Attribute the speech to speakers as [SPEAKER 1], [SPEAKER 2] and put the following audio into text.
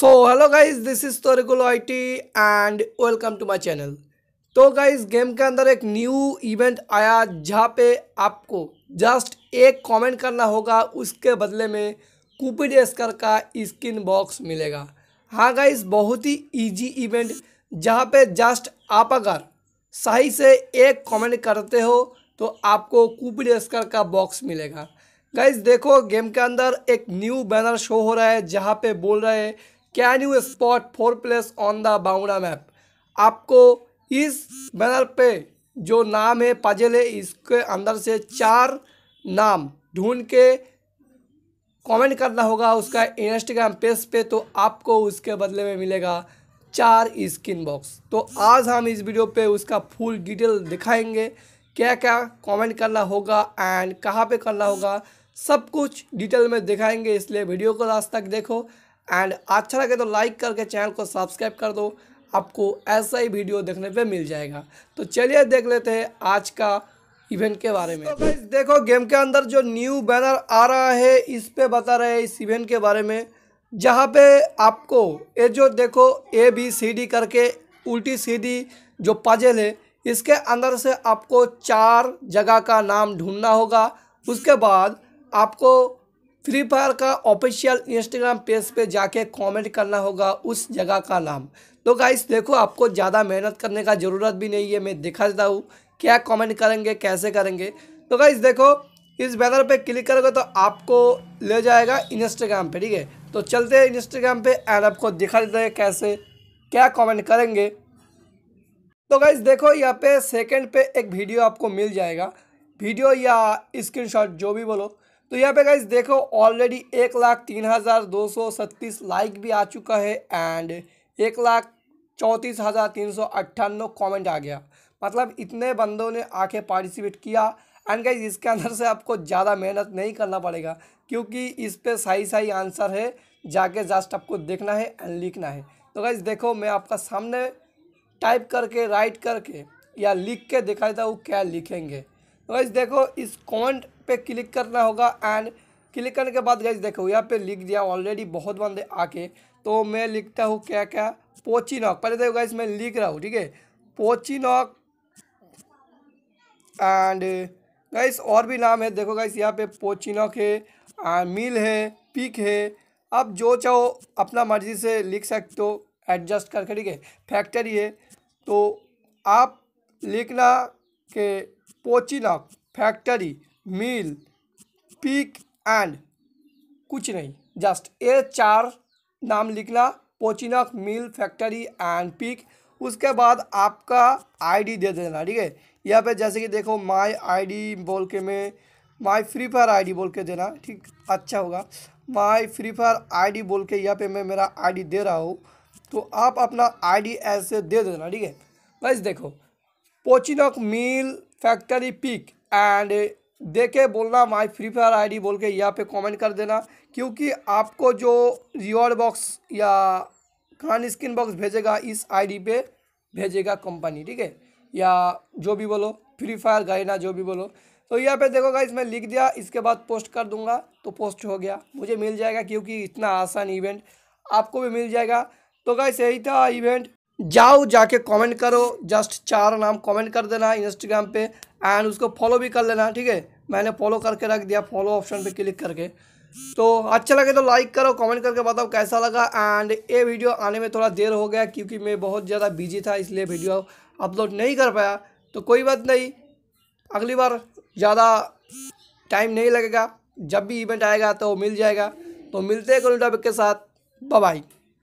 [SPEAKER 1] so hello guys this is Torikul I T and welcome to my channel तो guys game के अंदर एक new event आया जहाँ पे आपको जस्ट एक कमेंट करना होगा उसके बदले में कूपिड एस्कर का स्किन बॉक्स मिलेगा हाँ गाइज बहुत ही इजी इवेंट जहाँ पे जस्ट आप अगर सही से एक कमेंट करते हो तो आपको कूपिड एस्कर का बॉक्स मिलेगा गाइज देखो गेम के अंदर एक न्यू बैनर शो हो रहा है जहाँ पे बोल रहे हैं can you spot four place on the Bermuda map आपको इस बैनर पे जो नाम है पजल है इसके अंदर से चार नाम ढूंढ के कमेंट करना होगा उसका इंस्टाग्राम पेज पे तो आपको उसके बदले में मिलेगा चार स्किन बॉक्स तो आज हम इस वीडियो पे उसका फुल डिटेल दिखाएंगे क्या क्या कमेंट करना होगा एंड कहाँ पे करना होगा सब कुछ डिटेल में दिखाएंगे इसलिए वीडियो को लास्ट तक देखो एंड अच्छा लगे तो लाइक करके चैनल को सब्सक्राइब कर दो आपको ऐसा ही वीडियो देखने पे मिल जाएगा तो चलिए देख लेते हैं आज का इवेंट के बारे में तो देखो गेम के अंदर जो न्यू बैनर आ रहा है इस पे बता रहे हैं इस इवेंट के बारे में जहाँ पे आपको ये जो देखो ए बी सी डी करके उल्टी सीधी जो पजल है इसके अंदर से आपको चार जगह का नाम ढूंढना होगा उसके बाद आपको फ्री फायर का ऑफिशियल इंस्टाग्राम पेज पे जाके कमेंट करना होगा उस जगह का नाम तो गाइस देखो आपको ज़्यादा मेहनत करने का ज़रूरत भी नहीं है मैं दिखा देता हूँ क्या कमेंट करेंगे कैसे करेंगे तो गाइस देखो इस बैनर पे क्लिक करोगे तो आपको ले जाएगा इंस्टाग्राम पे ठीक है तो चलते हैं इंस्टाग्राम पर एंड आपको दिखा देते हैं कैसे क्या कॉमेंट करेंगे तो गाइज देखो यहाँ पे सेकेंड पे एक वीडियो आपको मिल जाएगा वीडियो या स्क्रीन जो भी बोलो तो यहाँ पे गाइज देखो ऑलरेडी एक लाख तीन हज़ार दो सौ छत्तीस लाइक भी आ चुका है एंड एक लाख चौंतीस हज़ार तीन सौ अट्ठानवे कॉमेंट आ गया मतलब इतने बंदों ने आके पार्टिसिपेट किया एंड गाइज इसके अंदर से आपको ज़्यादा मेहनत नहीं करना पड़ेगा क्योंकि इस पर सही सही आंसर है जाके जस्ट आपको देखना है एंड लिखना है तो गाइज देखो मैं आपका सामने टाइप करके राइट करके या लिख के दिखाता हूँ क्या लिखेंगे गाइज देखो इस कमेंट पे क्लिक करना होगा एंड क्लिक करने के बाद गैस देखो यहाँ पे लिख दिया ऑलरेडी बहुत बंदे आके तो मैं लिखता हूँ क्या क्या नॉक पहले देखो गाइस मैं लिख रहा हूँ ठीक है पोची नॉक एंड गाइस और भी नाम है देखो गाइस यहाँ पे नॉक है एंड मिल है पिक है आप जो चाहो अपना मर्जी से लिख सकते हो एडजस्ट करके ठीक है फैक्ट्री है तो आप लिखना के Pochinok factory mill peak and कुछ नहीं जस्ट ये चार नाम लिखना Pochinok mill factory and peak उसके बाद आपका आईडी दे देना ठीक है यहाँ पे जैसे कि देखो माय आईडी बोल के मैं माय फ्री फायर आईडी बोल के देना ठीक अच्छा होगा माय फ्री फायर आईडी बोल के यहाँ पे मैं मेरा आईडी दे रहा हूँ तो आप अपना आईडी ऐसे दे देना ठीक है बस देखो Pochinok mill factory peak and देखे बोलना माय फ्री फायर आईडी बोल के यहाँ पे कमेंट कर देना क्योंकि आपको जो रिवॉर्ड बॉक्स या खान स्किन बॉक्स भेजेगा इस आईडी पे भेजेगा कंपनी ठीक है या जो भी बोलो फ्री फायर गाइना जो भी बोलो तो यहाँ पे देखो गाइस मैं लिख दिया इसके बाद पोस्ट कर दूंगा तो पोस्ट हो गया मुझे मिल जाएगा क्योंकि इतना आसान इवेंट आपको भी मिल जाएगा तो गाइस यही था इवेंट जाओ जाके कमेंट करो जस्ट चार नाम कमेंट कर देना इंस्टाग्राम पे एंड उसको फॉलो भी कर लेना ठीक है मैंने फॉलो करके रख दिया फॉलो ऑप्शन पे क्लिक करके तो अच्छा लगे तो लाइक करो कमेंट करके बताओ कैसा लगा एंड ये वीडियो आने में थोड़ा देर हो गया क्योंकि मैं बहुत ज़्यादा बिजी था इसलिए वीडियो अपलोड नहीं कर पाया तो कोई बात नहीं अगली बार ज़्यादा टाइम नहीं लगेगा जब भी इवेंट आएगा तो मिल जाएगा तो मिलते हैं कोई के साथ बाय